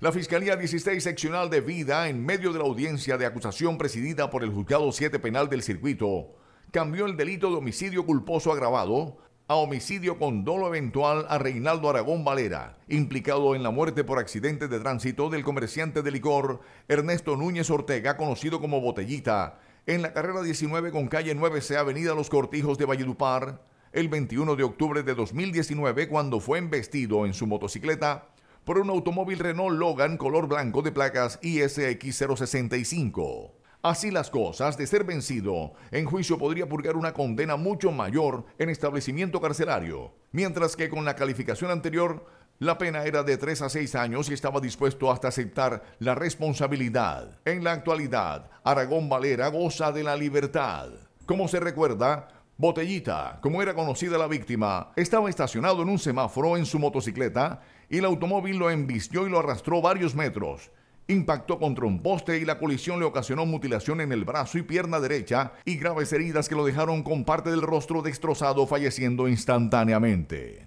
La Fiscalía 16 Seccional de Vida, en medio de la audiencia de acusación presidida por el Juzgado 7 Penal del Circuito, cambió el delito de homicidio culposo agravado a homicidio con dolo eventual a Reinaldo Aragón Valera, implicado en la muerte por accidente de tránsito del comerciante de licor Ernesto Núñez Ortega, conocido como Botellita, en la carrera 19 con calle 9C Avenida Los Cortijos de Valledupar, el 21 de octubre de 2019, cuando fue embestido en su motocicleta por un automóvil Renault Logan color blanco de placas ISX065. Así las cosas, de ser vencido, en juicio podría purgar una condena mucho mayor en establecimiento carcelario, mientras que con la calificación anterior, la pena era de 3 a 6 años y estaba dispuesto hasta aceptar la responsabilidad. En la actualidad, Aragón Valera goza de la libertad. Como se recuerda, Botellita, como era conocida la víctima, estaba estacionado en un semáforo en su motocicleta y el automóvil lo embistió y lo arrastró varios metros. Impactó contra un poste y la colisión le ocasionó mutilación en el brazo y pierna derecha y graves heridas que lo dejaron con parte del rostro destrozado falleciendo instantáneamente.